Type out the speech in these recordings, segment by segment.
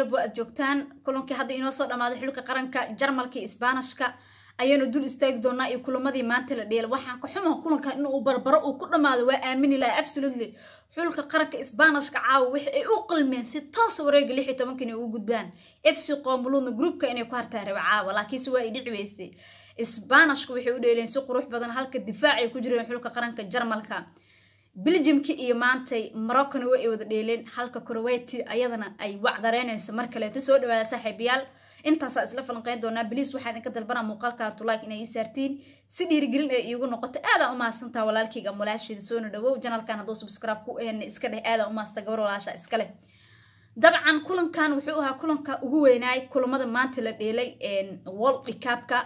melabo aad joogtaan kulankii hadda inoo soo dhammaaday xulka qaranka jarmalka isbaanishka ayaanu dul istaagi doonaa iyo kulamadii maanta la dheel waxaan ka xumaha kulankan inuu barbaro uu ku dhammaado waa aamini laha absolutely xulka qaranka isbaanishka caawa waxa ay u qalmeen si toosa wareega lix iyo inay ugu gudbaan f c qoomuluudna gruubka inay ku hartaan raba caawa laakiinse waa ay weysay isbaanishka waxay u dheeleen si qurux badan halka difaac ay ku jireen xulka qaranka jarmalka beljimki iyo maantay maroccona way ay wada dheeleen halka korowati ayadana ay wacdareynayso mar kaleeto soo dhawaada saaxiibayaal intaasaa isla falanqeyn doonaa bliis waxaa idinka dalbanaa muuqaalka artulaik inay ii saartiin si dhiirigelin ay iigu noqoto aadaa umahadsantaa walaalkayga ama soona dhawow janalkan hadduu subscribe ku ehena iska dheh aadaa umahadsta gabar walaasha iska leh dabcan kulankan wuxuu ahaa kulanka ugu weynaay kulamada maanta la dheelay wol dhikaabka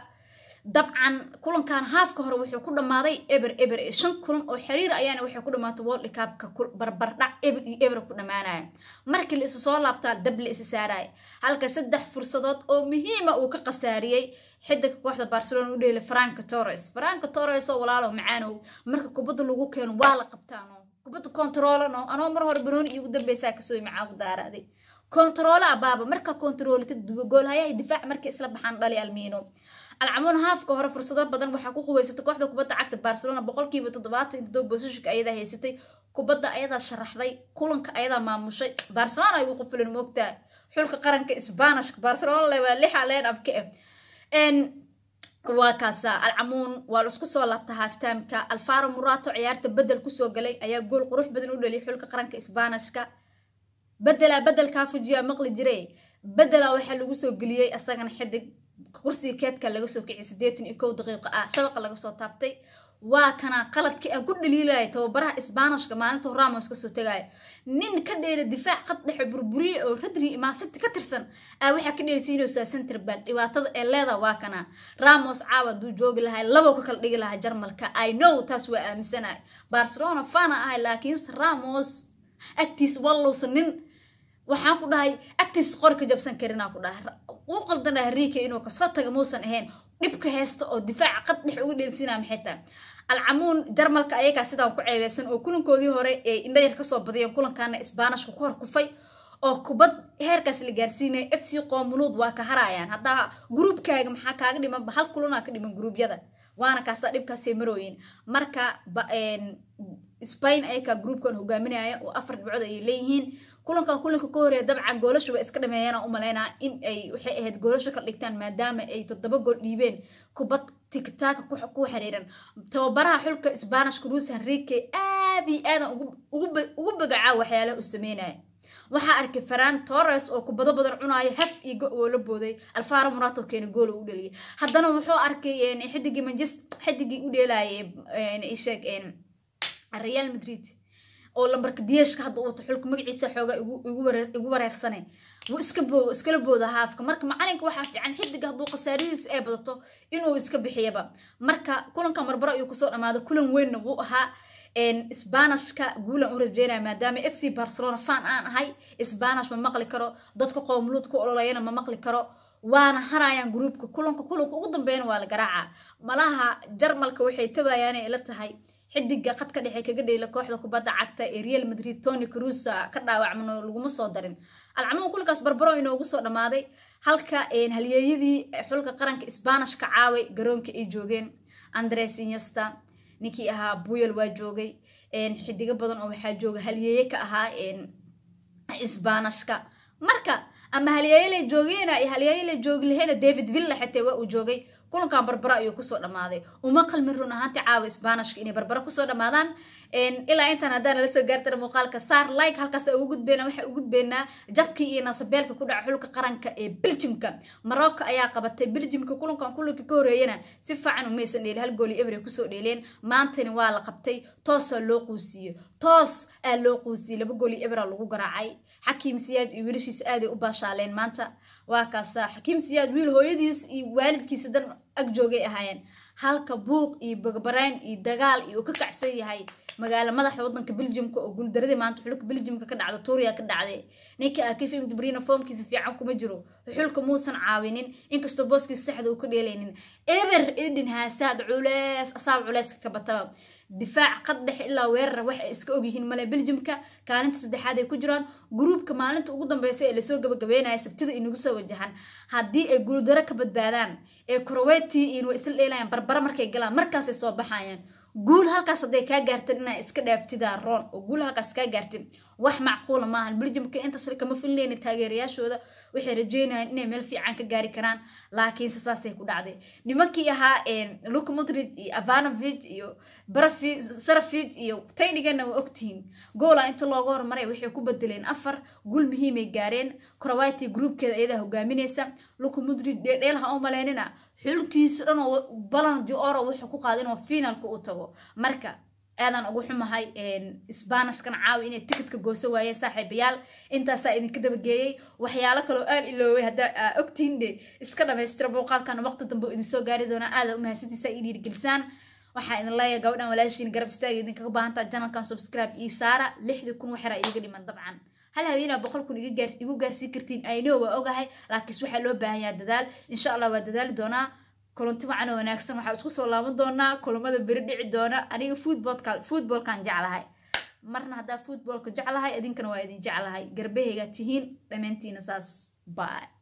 dabcan kulankan haafka hore wuxuu ku dhamaaday eber eber ee shan kulan oo xiriir ayaana waxay ku dhammaatay world cupka barbardhac eber iyo eber ku dhammaanaya markii la isu soo laabtaa dab la isa saaraya halka saddex fursadood oo muhiima uu ka khasaariyey xidiga kooxda barcelona u dheelay franco torres franco torres oo walaalo macaanow marka kubadda lagu keeno waa la qabtaano kubadda kontaroolano anoo mar hore banooni iyo dambeysaa kasoo macaa daaraaday kontaroolo abaaba markaa kontaroolitad duwagoolhayahay difaac markii isla baxaan dhali almiino alcamoon haafka hore fursado badan waxaa ku quweysatay kooxda kubadda cagta barcelona boqolkiiba toddobaatan iyo toddoba ayadaa haysatay kubadda ayadaa sharaxday kulanka ayadaa maamushay barcelona ayuu qufilan moogtaa xulka qaranka sbaanishka barcelona le waa lixa leen abka eh waa kaasa alcamuun waa laisku soo laabta haaftaamka alfaro murato ciyaarta bedel kusoo galay ayaa gool qurux badan u dhaliyay xulka qaranka sbaanishka bedelaa bedelkaa fujiyaa maqli jiray bedelaa waxaa lagu soo geliyey asagana xidig kursiga keedka laga soo kiciy sideetan iyo kow daqiiqo ah shabaqa laga soo taabtay waa kanaa qaladkii aan ku dhaliilaya tababaraha isbaanishka maalinta horaamoos kasoo tagaya nin ka dheela difaac qad dhexe burburiye oo radri imaasiti ka tirsan aa waxaa ka dheelsiinaysaa centerbank dhibaatada ee leeda waa kanaa ramos caawa duu joogi lahay labow ka kala dhigi lahaa jarmalka i know taas waa aaminsanay barcelona fana ahay laakiinse ramos agtiis wallowsa nin waxaan ku dhahay agtiis qori jabsan karinaa ku dhahay uu qaldan ah riika inuu kasoo taga muusan ahayn dhibka heesta oo difaaca qad dhex uga dheelsinaa maxay tahay alcamuun jarmalka ayagaa sidaan ku ceebeysan oo kulankoodii hore ay indhayar kasoo badiyeen kulankaana isbaanishka ku hor kufay oo kubad heerkaas la gaarsiinaya f c qoomuluud waa ka harayaan haddaa gruubkaaga maxaa kaaga dhimanba hal kulanaa ka dhiman gruubyada waana kaasaa dhibkaasay marooyiin marka spain ayakaa gruubkan hogaaminaya oo afar dhibcood ayay leeyihiin kulanka kulanka ka horeeya dabcan goolashuba iska dhameeyaan umalaynaa in ay waxay ahayd goolasha ka dhigtaan maadaama ay toddoba gool dhiibeen kubad tigtaaka ku xiriiran tababaraha xulka sbanishka luis henrike aad i aadan ugu bagacaa waxyaalaha u sameynaya waxaa arkay faran torres oo kubado badan cunaayo haf iyo go oo la booday alfaro murato keena gool u dheliyay haddana wuxuu arkay xidigii manchester xidigii u dheelayay sheeg real madrid oo lambarka diyeeshka hadda uuto xulka magaciisa xoogaa igu wareersane wuu iskala booda haafka marka macalinka waxaa fiican xidiga hadduu khasaaradiis ay badato inuu iska bixiyaba marka kulanka marbaro ayuu kusoo dhammaaday kulan weynna wuu ahaa sbanishka guulan u rajeynaya maadaama f c barcelona fan aan ahay sbanish ma maqli karo dadka qoomluud ku ololayana ma maqli karo waana harayaan gruubka kulanka kulanka ugu dambeeyana waa la garaaca malaha jarmalka waxay tabayaan ay la tahay xidiga khadka dhexe kaga dheyla kooxda kubadda cagta ee real madrid tony crusa ah, ka dhaawacman laguma soo darin alcamuhu kulkaas barbaro inoogu soo dhammaaday halka halyeeyadii xulka qaranka sbanishka caaway garoonka ay joogeen andres inyasta ninkii ahaa buyel waa joogay xidigo badan oo waxaa jooga halyeeye ka ahaa sbanishka marka ama halyeeyela joogeen halyeeyela joogi lahena david villa xitaa waa uu joogay kulankan barbaro ayuu kusoo dhamaaday uma qalmin run ahaantii caawa isbaanishka inay barbaro kusoo dhamaadaan ilaa intaan haddaan nala gaartana muuqaalka saar like halkaasa ugu gudbeyna waxaa u gudbeynaa jabkii iyo nasabeelka ku dhaca xulka qaranka ee belgiumka marocco ayaa qabatay belgiumka kulankan kulanka ka horeeyana si fiican umaysan dheeli hal gooli ebre kusoo dheeleen maantani waa la qabtay toosaa loo quusiyo toos aa loo quusiyey laba gooli ebra lagu garaacay xakiim siyaad iyo wiilashiisa aaday u baashaaleen maanta waa kaasaa xakiim siyaad wiil hooyadiis iyo waalidkiisa dan ag joogay ahaayeen halka buuq iyo bagbaraan iyo dagaal iyo uu ka kacsan yahay magaalo madaxda wadanka belgiumka oo guuldaradii maanta xulka belgiumka ka dhacda tuuriya ka dhacday ninka akifim dibriina foomkiisa fiican kuma jiro xulka muusan caawinin inkastoo booskiisa saxda uu ka dheelaynin eber edin haasaad culees asaab culeyska ka bataba difaac qad ilaa weerara waxay iska ogyihiin male belgiumka kaalinta saddexaad ay ku jiraan gruubka maalinta ugu dambeysa ee lasoo gabagabeynaya sabtida inagu soo wajahan haddii ay guuldaro ka badbaadaan ee koroweti iyo way isla dheelayaan barbara markay galaan markaasay soo baxayaan guul halkaas hadday kaa gaartid inaa iska dhaabtidaa roon oo guul halkaas kaa gaartin wax macquula maahan beljamka intasle kama filneyna taageerayaashooda waxay rajeynayaan inay meel fiican ka gaari karaan laakiinse saasay ku dhacday nimankii ahaa luk mudrid iyo avanovig iyo sarafig iyo taynigana waa ogtihiin goola inta looga hormaray waxay ku bedeleen afar guul muhiimay gaareen croatia groupkeeda ayadaa hogaaminaysa luk mudrid dheedheelha oo maleynina حلوكيس رنا بلان دي أورا وحكو قادين وفينا الكو أوتاقو مركا أنا أقول حما هاي إن إسبانش كان عاوي إن التكت كجوسو وهي صاحب يال أنت سائل كده بجاي وحيالك لو قال إلو هي هدا أكتين دي إسكنا بس تربو قال كان وقت تنبو إن سو جاري دونا قال أم هسيت سائل يرجلسان وحين الله يجاوبنا ولا شيء نجرب استعيد إنك غبان تجنا كان سبسكرايب إيسارة لحد يكون وحرق يجري من طبعا hal haweenaa boqol kun igu gaarsiin kartiin ayno waa ogahay laakiinse waxaa loo baahan yaha dadaal insha allah waa dadaali doonaa kulanti wacan oo wanaagsan waxaan isku soo laaban doonaa kulamada beri dhici doona aniga footballka footballkan jeclahay marna haddaa footballka jeclahay idinkana waa idin jeclahay garbahayga tihiin dhammaantiina saas bye